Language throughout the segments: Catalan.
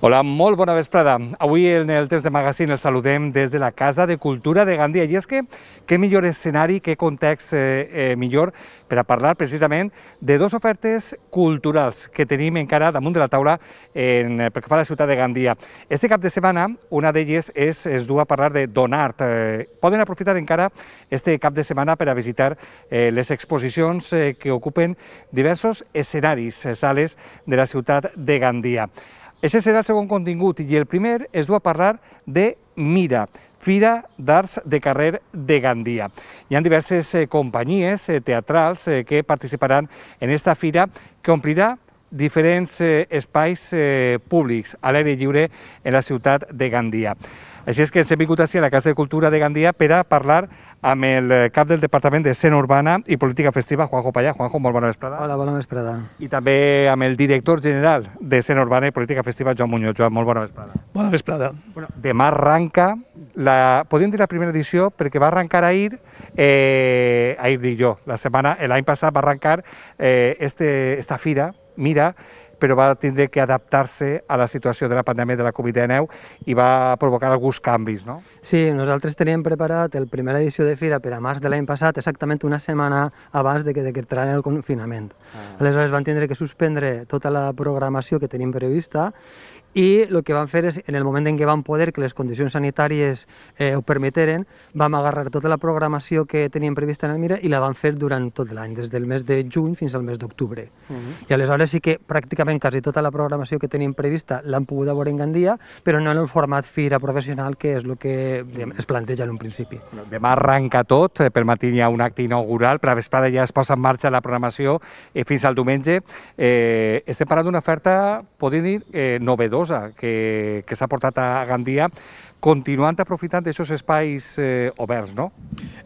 Hola, molt bona vesprada. Avui en el Temps de Magazine el saludem des de la Casa de Cultura de Gandia. I és que què millor escenari, què context eh, eh, millor per a parlar precisament de dues ofertes culturals que tenim encara damunt de la taula en, eh, pel que fa a la ciutat de Gandia. Este cap de setmana una d'elles és es du a parlar de Donart. Eh, poden aprofitar encara este cap de setmana per a visitar eh, les exposicions eh, que ocupen diversos escenaris, eh, sales de la ciutat de Gandia. Ese serà el segon contingut i el primer es du a parlar de Mira, Fira d'Arts de Carrer de Gandia. Hi ha diverses eh, companyies eh, teatrals eh, que participaran en esta fira que omplirà diferents espais públics a l'aire lliure en la ciutat de Gandia. Així és que ens hem vingut així a la Casa de Cultura de Gandia per a parlar amb el cap del Departament de Escena Urbana i Política Festiva, Juanjo Pallà. Juanjo, molt bona vesprada. Hola, bona vesprada. I també amb el director general de Escena Urbana i Política Festiva, Joan Muñoz. Joan, molt bona vesprada. Bona vesprada. Bueno, demà arranca, la, podríem dir la primera edició, perquè va arrencar ahir, eh, ahir dic jo, la setmana, l'any passat va arrencar eh, este, esta fira, Mira, però va tindre que adaptar-se a la situació de la pandèmia de la Covid-19 i va provocar alguns canvis, no? Sí, nosaltres teníem preparat el primer edició de Fira per a març de l'any passat, exactament una setmana abans de que decretaran el confinament. Ah. Aleshores van tindre que suspendre tota la programació que tenim prevista i el que van fer és, en el moment en què van poder, que les condicions sanitàries eh, ho permeteren, vam agarrar tota la programació que teníem prevista en el Mira i la van fer durant tot l'any, des del mes de juny fins al mes d'octubre. Uh -huh. I aleshores sí que pràcticament quasi tota la programació que tenim prevista l'han pogut veure en Gandia, però no en el format fira professional, que és el que diguem, es planteja en un principi. Demà arranca tot, eh, pel matí hi ha un acte inaugural, però a vesprada ja es posa en marxa la programació eh, fins al diumenge. Eh, estem parlant d'una oferta, podem dir, eh, novedosa exitosa que, que s'ha portat a Gandia continuant aprofitant d'aquests espais eh, oberts, no?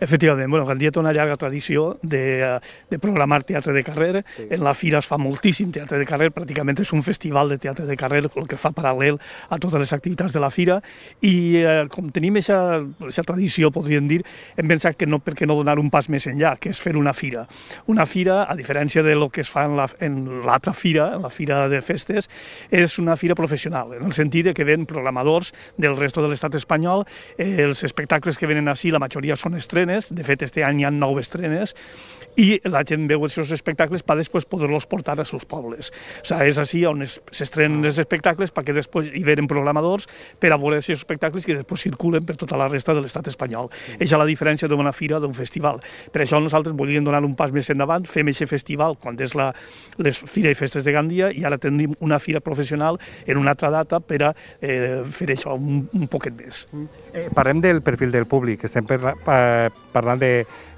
Efectivament, bueno, Gandia té una llarga tradició de, eh, de programar teatre de carrer, sí. en la fira es fa moltíssim teatre de carrer, pràcticament és un festival de teatre de carrer, el que fa paral·lel a totes les activitats de la fira, i eh, com tenim aquesta tradició, podríem dir, hem pensat que no, per què no donar un pas més enllà, que és fer una fira. Una fira, a diferència de lo que es fa en l'altra la, fira, en la fira de festes, és una fira professional, en el sentit de que ven programadors del resto de les l'estat espanyol. Eh, els espectacles que venen així, la majoria són estrenes, de fet, este any hi ha nou estrenes, i la gent veu els seus espectacles per després poder-los portar als seus pobles. O sigui, és així on s'estrenen ah. els espectacles perquè després hi venen programadors per a veure els espectacles que després circulen per tota la resta de l'estat espanyol. És sí. a la diferència d'una fira d'un festival. Per això nosaltres volíem donar un pas més endavant, fem aquest festival quan és la, les Fira i Festes de Gandia i ara tenim una fira professional en una altra data per a eh, fer això un, un poquet Eh, parlem del perfil del públic, estem parla, eh, parlant de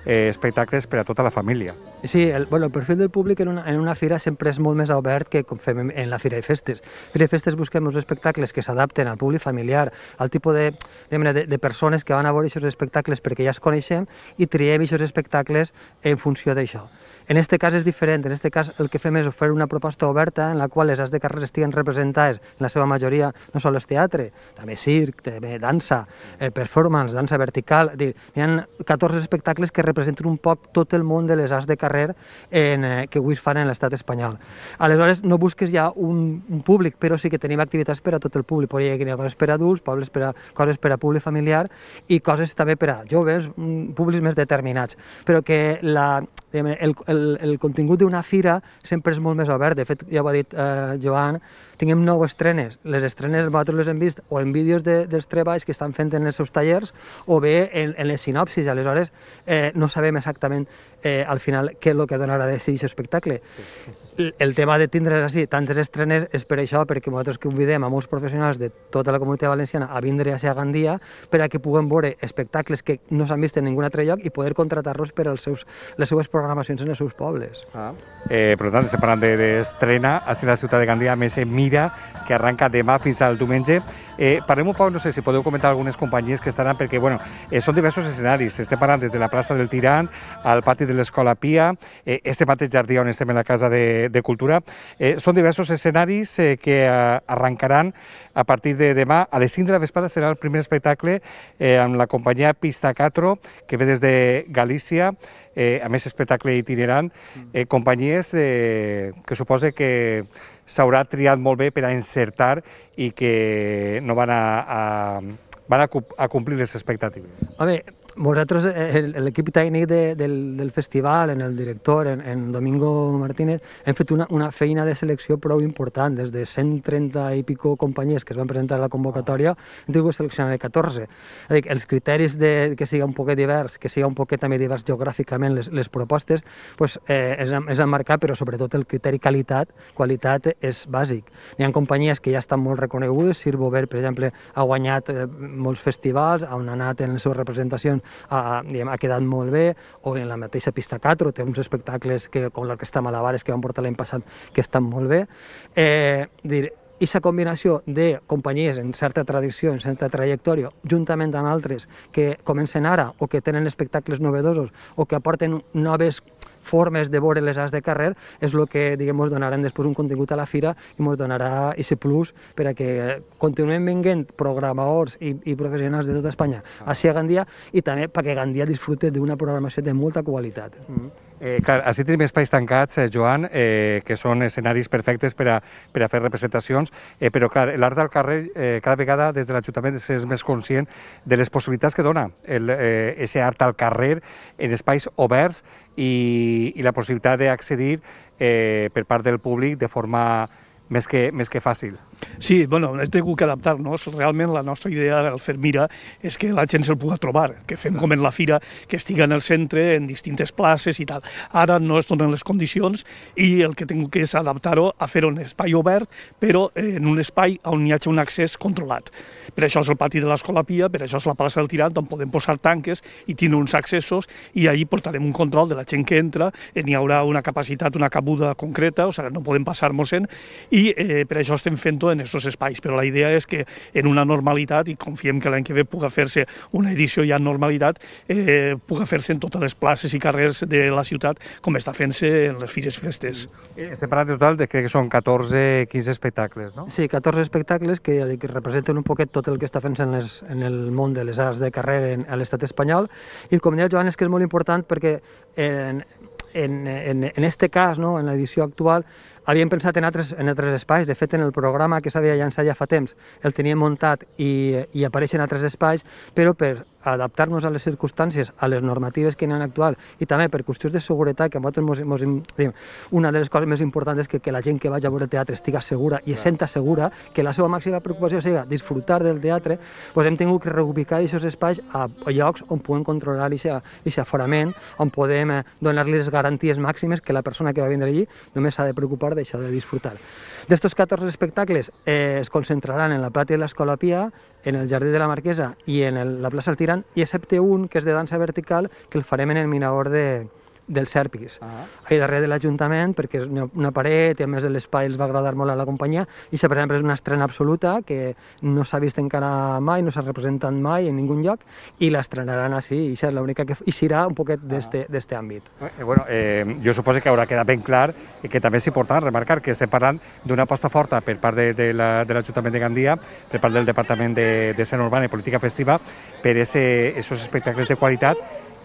eh, espectacles per a tota la família. Sí, el, bueno, el perfil del públic en una, en una fira sempre és molt més obert que com fem en, en la fira i festes. Fira i festes busquem uns espectacles que s'adapten al públic familiar, al tipus de, de, de persones que van a veure aquests espectacles perquè ja es coneixem i triem aquests espectacles en funció d'això. En aquest cas és diferent, en aquest cas el que fem és fer una proposta oberta en la qual les arts de carrer estiguen representades en la seva majoria, no sols teatre, també circ, també dansa, eh, performance, dansa vertical, dir, hi ha 14 espectacles que representen un poc tot el món de les arts de carrer en, eh, que avui es fan en l'estat espanyol. Aleshores, no busques ja un, un públic, però sí que tenim activitats per a tot el públic, podria haver coses per a adults, pobles per a, coses per a públic familiar i coses també per a joves, mm, públics més determinats, però que la, el, el el, el contingut d'una fira sempre és molt més obert. De fet, ja ho ha dit eh, Joan, tinguem nou estrenes. Les estrenes nosaltres les hem vist o en vídeos de, dels treballs que estan fent en els seus tallers o bé en, en les sinopsis. Aleshores, eh, no sabem exactament eh, al final què és el que donarà de si aquest espectacle. Sí el tema de tindre així tantes estrenes és per això, perquè nosaltres convidem a molts professionals de tota la comunitat valenciana a vindre a ser a Gandia per a que puguen veure espectacles que no s'han vist en ningun altre lloc i poder contratar-los per als seus, les seues programacions en els seus pobles. Ah. Eh, per tant, estem parlant d'estrena de, de estrena, a la ciutat de Gandia, a més, eh, mira, que arranca demà fins al diumenge Eh, parlem un poc, no sé si podeu comentar algunes companyies que estaran, perquè bueno, eh, són diversos escenaris. Estem parlant des de la plaça del Tirant al pati de l'Escola Pia, eh, este mateix jardí on estem en la Casa de, de Cultura. Eh, són diversos escenaris eh, que eh, arrencaran a partir de demà. A les 5 de la vesprada serà el primer espectacle eh, amb la companyia Pista 4, que ve des de Galícia, eh, a més espectacle itinerant, mm. eh, companyies eh, que suposa que s'haurà triat molt bé per a encertar i que no van a, a, van a, a complir les expectatives. A veure, vosaltres, eh, el, tècnic de, del, del festival, en el director, en, en Domingo Martínez, hem fet una, una feina de selecció prou important, des de 130 i pico companyies que es van presentar a la convocatòria, hem tingut que seleccionar 14. És dir, els criteris de que sigui un poquet divers, que sigui un poquet també divers geogràficament les, les propostes, pues, eh, és, és a marcar, però sobretot el criteri qualitat, qualitat és bàsic. Hi ha companyies que ja estan molt reconegudes, Sir Bover, per exemple, ha guanyat eh, molts festivals, on ha anat en les seves representacions ha, diguem, ha quedat molt bé, o en la mateixa pista 4 té uns espectacles que, com l'Orquestra Malabares que van portar l'any passat que estan molt bé. Eh, dir, i aquesta combinació de companyies en certa tradició, en certa trajectòria, juntament amb altres que comencen ara o que tenen espectacles novedosos o que aporten noves formes de veure les arts de carrer és el que diguem, ens donaran després un contingut a la fira i ens donarà aquest plus per a que continuem venguent programadors i, i professionals de tota Espanya a Gandia i també perquè Gandia disfrute d'una programació de molta qualitat. Mm -hmm. Eh, clar, així tenim espais tancats, eh, Joan, eh, que són escenaris perfectes per a, per a fer representacions, eh, però clar, l'art del carrer eh, cada vegada des de l'Ajuntament és més conscient de les possibilitats que dona el, eh, ese art al carrer en espais oberts i, i la possibilitat d'accedir eh, per part del públic de forma més que, més que fàcil. Sí, bueno, hem hagut que adaptar-nos. Realment la nostra idea del Fermira és que la gent se'l pugui trobar, que fem com en la fira, que estiguen en el centre, en distintes places i tal. Ara no es donen les condicions i el que tinc que és adaptar-ho a fer un espai obert, però eh, en un espai on hi hagi un accés controlat. Per això és el pati de l'Escola Pia, per això és la plaça del Tirant, on podem posar tanques i tenir uns accessos i allà portarem un control de la gent que entra, eh, n'hi haurà una capacitat, una cabuda concreta, o sigui, no podem passar-nos-en, i eh, per això estem fent momento en estos espais, però la idea és que en una normalitat, i confiem que l'any que ve puga fer-se una edició ja en normalitat, eh, puga fer-se en totes les places i carrers de la ciutat, com està fent-se en les fires festes. Eh, estem parlant total de crec que són 14, 15 espectacles, no? Sí, 14 espectacles que, ja dic, representen un poquet tot el que està fent en, les, en el món de les arts de carrer en, a l'estat espanyol, i com deia Joan, és que és molt important perquè en, en, en, en este cas, no, en l'edició actual, Havíem pensat en altres, en altres espais, de fet en el programa que s'havia llançat ja fa temps el teníem muntat i, i apareixen altres espais, però per adaptar-nos a les circumstàncies, a les normatives que n'hi ha actual i també per qüestions de seguretat, que a nosaltres mos, mos, dic, una de les coses més importants és que, que la gent que vagi a veure teatre estiga segura i es senta segura, que la seva màxima preocupació siga disfrutar del teatre, doncs hem tingut que reubicar aquests espais a llocs on puguem controlar aquest aforament, on podem eh, donar-li les garanties màximes que la persona que va vindre allí només s'ha de preocupar part d'això de disfrutar. D'estos 14 espectacles eh, es concentraran en la Plata i l'Escola Pia, en el Jardí de la Marquesa i en el, la plaça del Tirant, i excepte un, que és de dansa vertical, que el farem en el Minaor de, dels Serpis, ah. Allà darrere de l'Ajuntament, perquè és una paret i a més l'espai els va agradar molt a la companyia, i això per exemple és una estrena absoluta que no s'ha vist encara mai, no s'ha representat mai en ningun lloc, i l'estrenaran així, i això és l'única que i serà un poquet ah. d'este ah. àmbit. Eh, eh, bueno, eh, jo suposo que haurà quedat ben clar i que també és important remarcar que estem parlant d'una aposta forta per part de, de l'Ajuntament la, de, de Gandia, per part del Departament de, de Sena Urbana i Política Festiva, per aquests esos espectacles de qualitat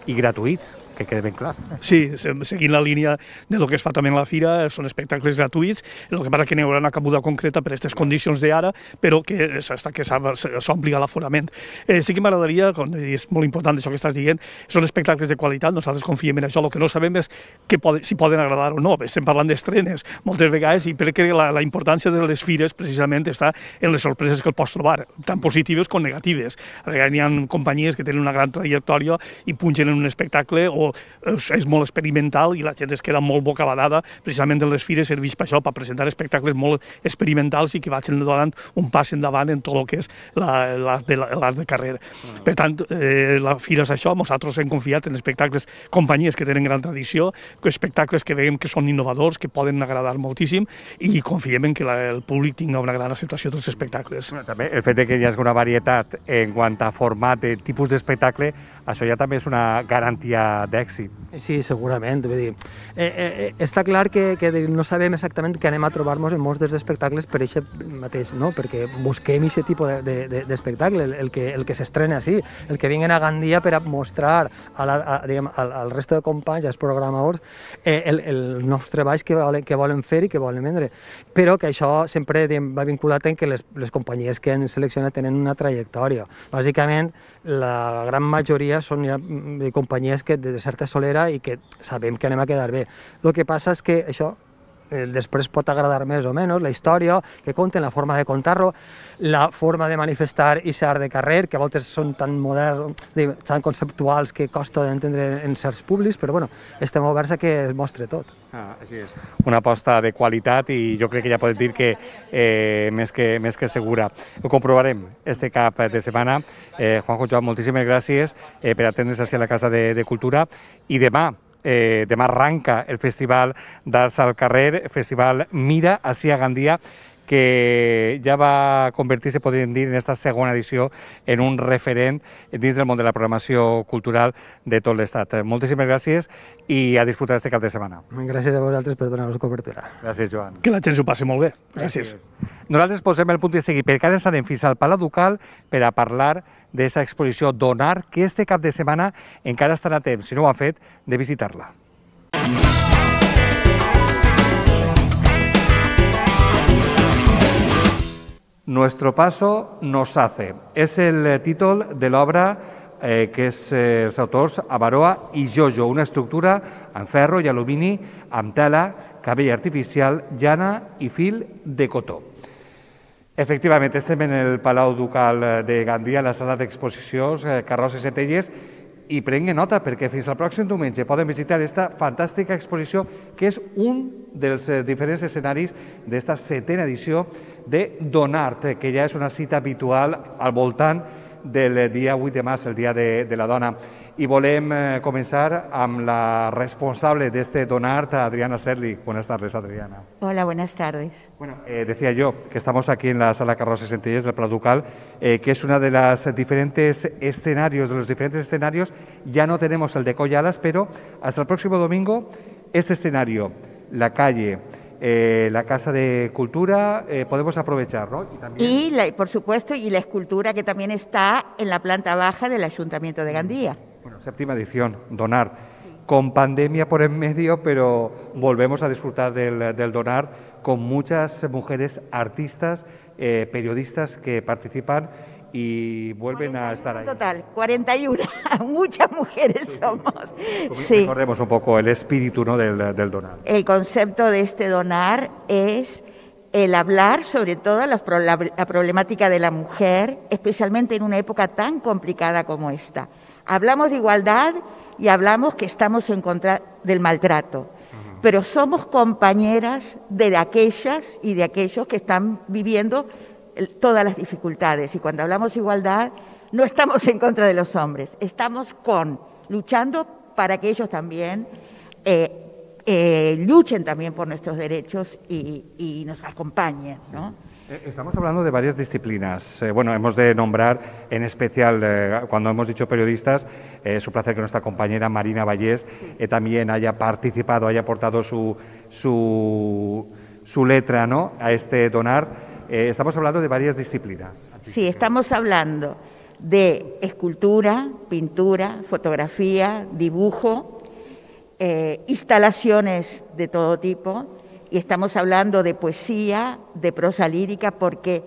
i gratuïts, que quede ben clar. Sí, seguint la línia de lo que es fa també en la fira, són espectacles gratuïts, el que passa que n'hi haurà una cabuda concreta per aquestes condicions d'ara, però que s'ha que s'ompli l'aforament. Eh, sí que m'agradaria, i és molt important això que estàs dient, són espectacles de qualitat, nosaltres confiem en això, el que no sabem és que poden, si poden agradar o no, estem parlant d'estrenes moltes vegades i crec que la, la importància de les fires precisament està en les sorpreses que el pots trobar, tant positives com negatives. A vegades hi ha companyies que tenen una gran trajectòria i punxen en un espectacle o molt, és molt experimental i la gent es queda molt bocabadada. Precisament en les fires serveix per això, per presentar espectacles molt experimentals i que vagin donant un pas endavant en tot el que és l'art de, la, de carrera. Ah. Per tant, eh, la fira és això, nosaltres hem confiat en espectacles, companyies que tenen gran tradició, espectacles que veiem que són innovadors, que poden agradar moltíssim i confiem en que la, el públic tingui una gran acceptació dels espectacles. Bueno, també el fet que hi hagi una varietat en quant a format, de tipus d'espectacle, això ja també és una garantia d'èxit. Sí, segurament. Vull dir, eh, eh, eh està clar que, que no sabem exactament què anem a trobar-nos en molts dels espectacles per això mateix, no? perquè busquem aquest tipus d'espectacle, de, de, de el que, el que s'estrena així, sí. el que vinguen a Gandia per a mostrar a la, a, diguem, al, al resto de companys, als programadors, eh, el, el nostre baix que volen, que volen fer i que volen vendre. Però que això sempre diguem, va vinculat en que les, les companyies que han seleccionat tenen una trajectòria. Bàsicament, la gran majoria són ja companyies que de certa solera i que sabem que anem a quedar bé. El que passa és que això eh, després pot agradar més o menys, la història que conten, la forma de contar-lo, la forma de manifestar i ser de carrer, que a vegades són tan moderns, tan conceptuals que costa d'entendre en certs públics, però bueno, estem oberts a que es mostre tot. Ah, així és. Una aposta de qualitat i jo crec que ja podem dir que eh, més, que més que segura. Ho comprovarem este cap de setmana. Eh, Juanjo Joan, moltíssimes gràcies eh, per atendre's a la Casa de, de Cultura i demà Eh, demà arranca el Festival d'Arts al Carrer, Festival Mira, a Cia Gandia, que ja va convertir-se, podríem dir, en aquesta segona edició en un referent dins del món de la programació cultural de tot l'estat. Moltíssimes gràcies i a disfrutar este cap de setmana. Gràcies a vosaltres per donar-nos cobertura. Gràcies, Joan. Que la gent s'ho passi molt bé. Gràcies. gràcies. Nosaltres posem el punt de seguir perquè ara ens anem fins al Palau Ducal per a parlar d'aquesta exposició Donar, que este cap de setmana encara estarà a temps, si no ho ha fet, de visitar-la. Mm Nuestro paso nos hace. És el eh, títol de l'obra eh, que és eh, autors Avaroa i Jojo, una estructura en ferro i alumini amb tela, cabell artificial, llana i fil de cotó. Efectivament, estem en el Palau Ducal eh, de Gandia, a la sala d'exposicions eh, Carrosses i Telles, i prenguen nota perquè fins al pròxim diumenge poden visitar aquesta fantàstica exposició que és un dels eh, diferents escenaris d'esta setena edició de Donart, que ja és una cita habitual al voltant del dia 8 de març, el Dia de, de la Dona. I volem eh, començar amb la responsable d'este Donart, Adriana Serli. Buenas tardes, Adriana. Hola, buenas tardes. Bueno, eh, decía yo que estamos aquí en la Sala Carlos 66 del Ducal, eh, que es una de las diferentes escenarios, de los diferentes escenarios. Ya no tenemos el de Collalas, pero hasta el próximo domingo, este escenario, la calle, Eh, la Casa de Cultura, eh, podemos aprovechar, ¿no? Y, por supuesto, y la escultura que también está en la planta baja del Ayuntamiento de Gandía. Bueno, séptima edición, donar. Con pandemia por en medio, pero volvemos a disfrutar del, donar con muchas mujeres artistas, eh, periodistas que participan y vuelven a estar ahí. Total, 41, muchas mujeres somos. Sí. Recordemos un poco el espíritu ¿no? del, del, donar. El concepto de este donar es el hablar sobre toda la, problemática de la mujer, especialmente en una época tan complicada como esta. Hablamos de igualdad y hablamos que estamos en contra del maltrato, pero somos compañeras de aquellas y de aquellos que están viviendo todas las dificultades. Y cuando hablamos igualdad, no estamos en contra de los hombres, estamos con, luchando para que ellos también eh, eh, luchen también por nuestros derechos y, nos acompañen, eh, Estamos hablando de varias disciplinas. bueno, hemos de nombrar en especial, cuando hemos dicho periodistas, es un placer que nuestra compañera Marina Vallés también haya participado, haya aportado su, su, su letra a este donar. Eh, estamos hablando de varias disciplinas. Sí, estamos hablando de escultura, pintura, fotografía, dibujo, eh, instalaciones de todo tipo, y estamos hablando de poesía, de prosa lírica, porque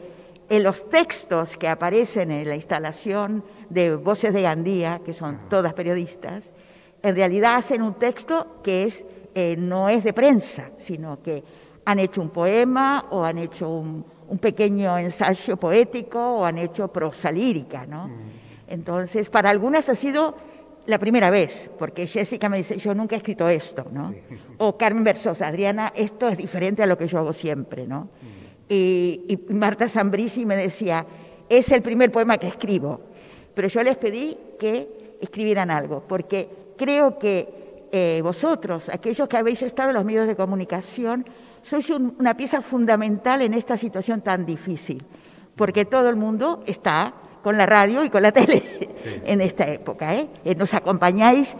en los textos que aparecen en la instalación de Voces de Gandía, que son todas periodistas, en realidad hacen un texto que es, eh, no es de prensa, sino que han hecho un poema o han hecho un, un pequeño ensayo poético o han hecho prosa lírica, ¿no? Mm. Entonces, para algunas ha sido la primera vez, porque Jessica me dice, yo nunca he escrito esto, ¿no? O Carmen Versosa, Adriana, esto es diferente a lo que yo hago siempre, ¿no? Mm. Y, Marta Zambrisi me decía, es el primer poema que escribo, pero yo les pedí que escribieran algo, porque creo que eh, vosotros, aquellos que habéis estado en los medios de comunicación, sois una pieza fundamental en esta situación tan difícil, porque todo el mundo está con la radio y con la tele en esta época. ¿eh? ¿eh? Nos acompañáis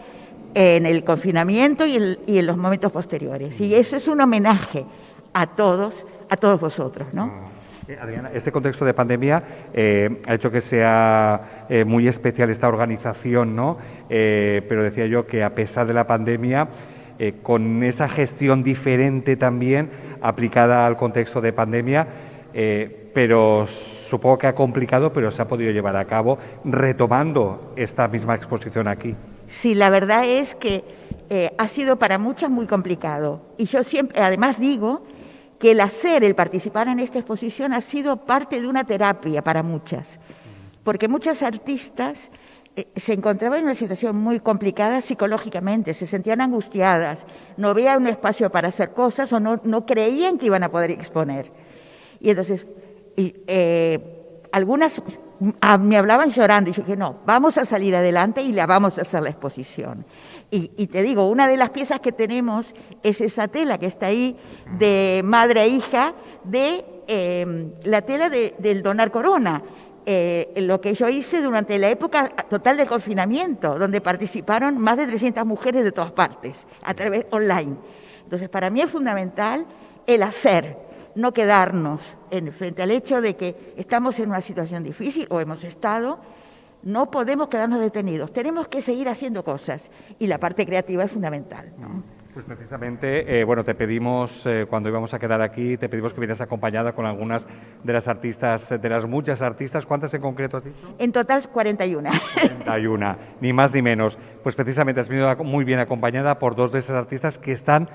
en el confinamiento y en, los momentos posteriores. Y mm. eso es un homenaje a todos, a todos vosotros, ¿no? Mm. Eh, Adriana, este contexto de pandemia eh, ha hecho que sea muy especial esta organización, ¿no? pero decía yo que a pesar de la pandemia, eh, con esa gestión diferente también aplicada al contexto de pandemia, eh, pero supongo que ha complicado, pero se ha podido llevar a cabo retomando esta misma exposición aquí. Sí, la verdad es que eh, ha sido para muchas muy complicado. Y yo siempre, además digo que el hacer, el participar en esta exposición ha sido parte de una terapia para muchas, porque muchas artistas eh, se encontraba en una situación muy complicada psicológicamente, se sentían angustiadas, no veían un espacio para hacer cosas o no, creían que iban a poder exponer. Y entonces, eh, algunas me hablaban llorando y dije, no, vamos a salir adelante y la vamos a hacer la exposición. Y, te digo, una de las piezas que tenemos es esa tela que está ahí de madre e hija, de eh, la tela del donar corona, eh, lo que yo hice durante la época total de confinamiento, donde participaron más de 300 mujeres de todas partes, a través online. Entonces, para mí es fundamental el hacer, no quedarnos en, frente al hecho de que estamos en una situación difícil o hemos estado, no podemos quedarnos detenidos, tenemos que seguir haciendo cosas y la parte creativa es fundamental. Pues precisamente, eh, bueno, te pedimos, eh, cuando íbamos a quedar aquí, te pedimos que vinieras acompañada con algunas de las artistas, eh, de las muchas artistas. ¿Cuántas en concreto has dicho? En total 41. 41, ni más ni menos. Pues precisamente has venido muy bien acompañada por dos de esas artistas que están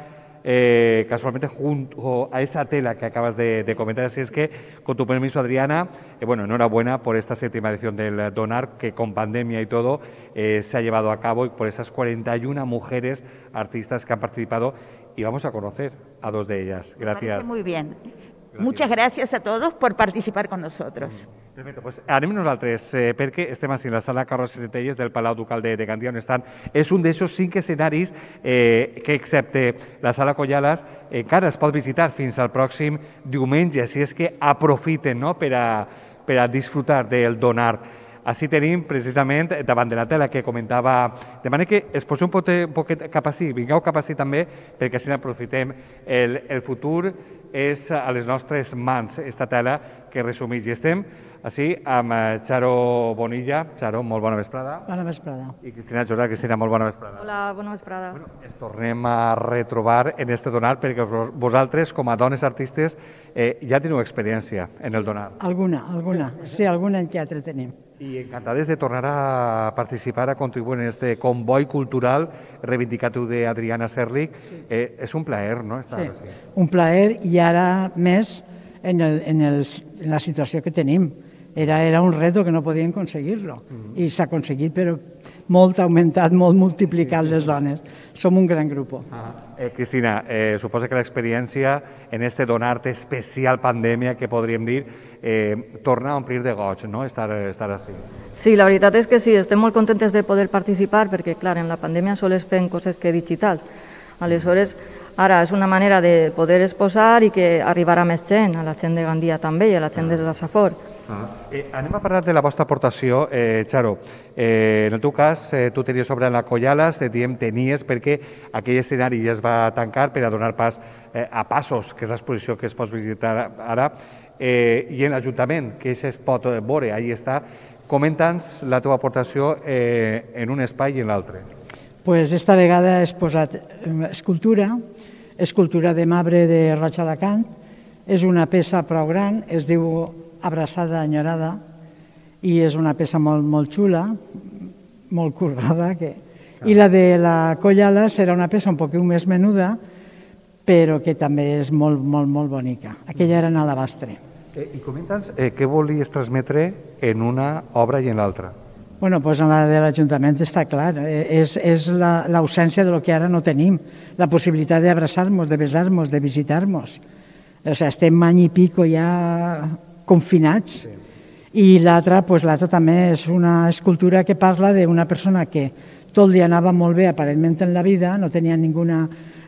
eh, casualmente junto a esa tela que acabas de, comentar. Así es que, con tu permiso, Adriana, eh, bueno, enhorabuena por esta séptima edición del Donar, que con pandemia y todo eh, se ha llevado a cabo y por esas 41 mujeres artistas que han participado. Y vamos a conocer a dos de ellas. Gracias. muy bien. Gràcies. Muchas gracias a todos por participar con nosotros. Perfecte, pues anem nosaltres, eh, perquè estem així, en la sala Carles Setelles del Palau Ducal de, de Gandia, on estan. És un d'aquests cinc escenaris eh, que, excepte la sala Collales, eh, encara es pot visitar fins al pròxim diumenge, si és que aprofiten no?, per, a, per a disfrutar del donar. Així tenim precisament davant de la tela que comentava. manera que es posi un, poquet, un poquet cap ací, vingueu cap ací també, perquè així aprofitem. El, el futur és a les nostres mans, aquesta tela que resumeix. I estem així amb eh, Charo Bonilla. Charo, molt bona vesprada. Bona vesprada. I Cristina Jordà. Cristina, molt bona vesprada. Hola, bona vesprada. Bueno, ens tornem a retrobar en este donar perquè vosaltres, com a dones artistes, eh, ja teniu experiència en el donar. Alguna, alguna. Sí, alguna en teatre tenim. I encantades de tornar a participar, a contribuir en este convoi cultural reivindicatiu d'Adriana Serlic. Sí. Eh, és un plaer, no? Estar sí, sí, un plaer i ara més en, el, en, el, en la situació que tenim era, era un reto que no podien aconseguir-lo. Mm -hmm. I s'ha aconseguit, però molt augmentat, molt multiplicat les dones. Som un gran grup. Ah. Eh, Cristina, eh, suposa que l'experiència en este donar-te especial pandèmia, que podríem dir, eh, torna a omplir de goig, no?, estar, estar així. Sí, la veritat és que sí, estem molt contentes de poder participar, perquè, clar, en la pandèmia sols fem coses que digitals. Aleshores, ara és una manera de poder exposar i que arribarà més gent, a la gent de Gandia també i a la gent ah. de la Safor. Ah. Eh, anem a parlar de la vostra aportació, eh, Charo. Eh, en el teu cas, eh, tu tenies sobre la Collalas, eh, diem tenies perquè aquell escenari ja es va tancar per a donar pas eh, a Passos, que és l'exposició que es pot visitar ara, eh, i en l'Ajuntament, que és es pot veure, eh, ahí està. Comenta'ns la teva aportació eh, en un espai i en l'altre. Pues esta vegada he posat eh, escultura, escultura de mabre de Roig Alacant, és una peça prou gran, es diu abraçada enyorada i és una peça molt, molt xula, molt currada. Que... I la de la Collala serà una peça un poc més menuda, però que també és molt, molt, molt bonica. Aquella era en alabastre. Eh, I comenta'ns eh, què volies transmetre en una obra i en l'altra? Bueno, pues en la de l'Ajuntament està clar, eh, és, és l'ausència la, de lo que ara no tenim, la possibilitat d'abraçar-nos, de besar-nos, de visitar-nos. O sigui, sea, estem any i pico ja confinats. Sí. I l'altra, pues, l'altra també és una escultura que parla d'una persona que tot li anava molt bé aparentment en la vida, no tenia ninguna,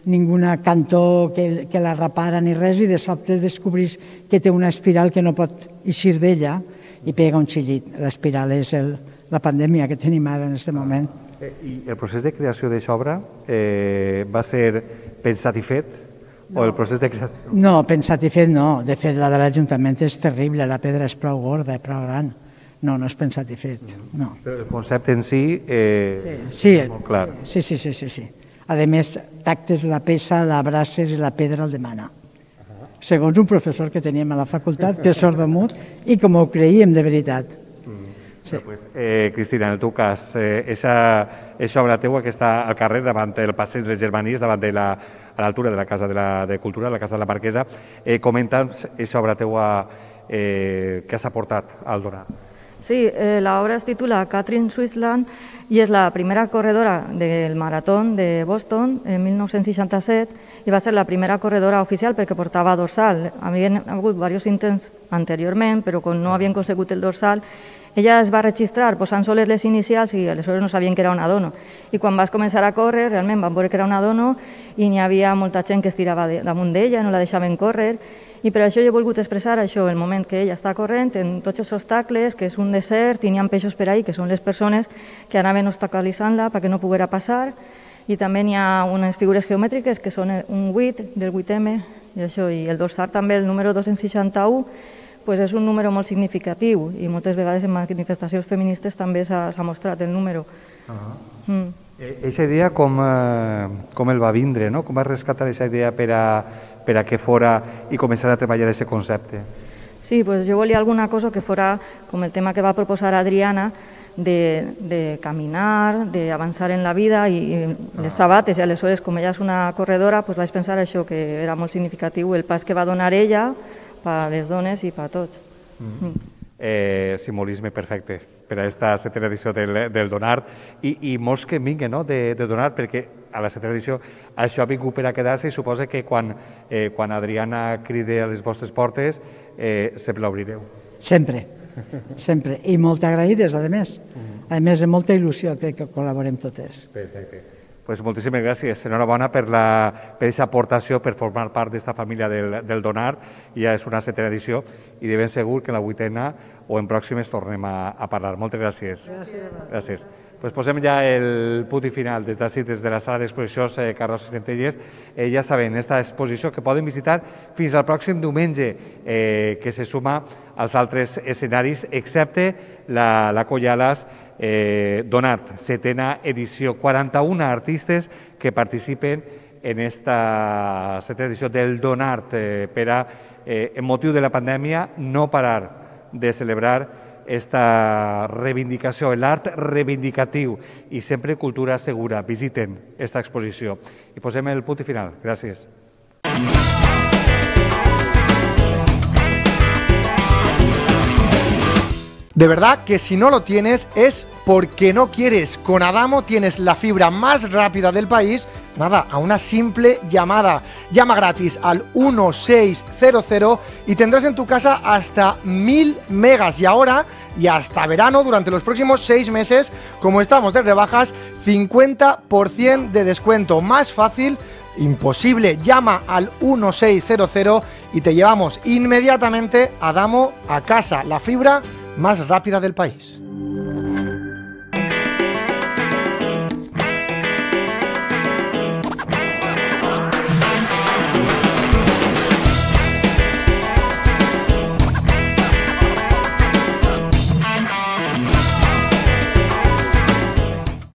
ninguna cantó que, que la repara ni res i de sobte descobrís que té una espiral que no pot eixir d'ella i pega un xillit. L'espiral és el, la pandèmia que tenim ara en aquest moment. Eh, I el procés de creació d'aquesta obra eh, va ser pensat i fet? o el procés de creació? No, pensat i fet no. De fet, la de l'Ajuntament és terrible, la pedra és prou gorda, és prou gran. No, no és pensat i fet, no. Però el concepte en si eh, sí, sí, és molt eh, clar. Sí, sí, sí, sí, sí. A més, tactes la peça, la i la pedra el demana. Segons un professor que teníem a la facultat, que és sordomut, i com ho creiem de veritat. Mm. Sí. Però, pues, eh, Cristina, en el teu cas, eh, esa, és obra teua que està al carrer davant del passeig de les Germanies, davant de la a l'altura de la Casa de, la, de Cultura, la Casa de la Marquesa. Eh, Comenta'ns sobre la teua, eh, què has aportat al donar. Sí, eh, la obra es titula Catherine Switzerland y es la primera corredora del maratón de Boston en 1967 y va a ser la primera corredora oficial porque portaba dorsal. Habían habido varios intents anteriormente, pero con, no habían conseguido el dorsal, ella es va a registrar posant soles les inicials i aleshores no sabien que era una dona. I quan vas començar a córrer, realment van veure que era una dona i n'hi havia molta gent que es tirava de, damunt d'ella, no la deixaven córrer, i per això jo he volgut expressar això, el moment que ella està corrent, en tots els obstacles, que és un desert, i n'hi ha peixos per ahir, que són les persones que anaven obstaculitzant-la perquè no poguera passar, i també n'hi ha unes figures geomètriques que són un 8 del 8M, i això, i el dorsal també, el número 261, pues és un número molt significatiu i moltes vegades en manifestacions feministes també s'ha mostrat el número. Uh -huh. mm. E Eixa idea com, eh, com el va vindre, no? com va rescatar aquesta idea per a per a què fora i començar a treballar aquest concepte. Sí, pues jo volia alguna cosa que fora com el tema que va proposar Adriana, de, de caminar, d'avançar en la vida i, i les ah. sabates. I aleshores, com ella és una corredora, pues vaig pensar això, que era molt significatiu el pas que va donar ella per a les dones i per a tots. Mm-hmm. Mm. -hmm. Eh, simbolisme perfecte per a aquesta setena edició del, del donar i, i molts que vinguen no? de, de donar perquè a la setena edició, això vingut per a quedar-se i suposa que quan, eh, quan Adriana cride a les vostres portes eh, sempre l'obrireu. Sempre, sempre. I molt agraïdes, a més. A més, amb molta il·lusió crec que col·laborem totes. Perfecte. Pues moltíssimes gràcies. Enhorabona per aquesta aportació, per formar part d'esta família del, del Donar. Ja és una setena edició i de ben segur que en la vuitena o en pròximes tornem a, a parlar. Moltes gràcies. Gràcies. gràcies. Pues posem ja el punt i final des d'ací, des de la sala d'exposicions eh, Carles Centelles. Eh, ja saben, esta exposició que poden visitar fins al pròxim diumenge, eh, que se suma als altres escenaris, excepte la, la Collalas eh, Donat, setena edició, 41 artistes que participen en esta setena edició del Donat eh, per a, eh, en motiu de la pandèmia, no parar de celebrar esta reivindicación, el arte reivindicativo... ...y siempre cultura segura. Visiten esta exposición y posem el punto final. gracias. De verdad que si no lo tienes es porque no quieres. Con Adamo tienes la fibra más rápida del país Nada, a una simple llamada. Llama gratis al 1600 y tendrás en tu casa hasta 1000 megas. Y ahora, y hasta verano, durante los próximos seis meses, como estamos de rebajas, 50% de descuento. Más fácil, imposible. Llama al 1600 y te llevamos inmediatamente a Damo a casa, la fibra más rápida del país.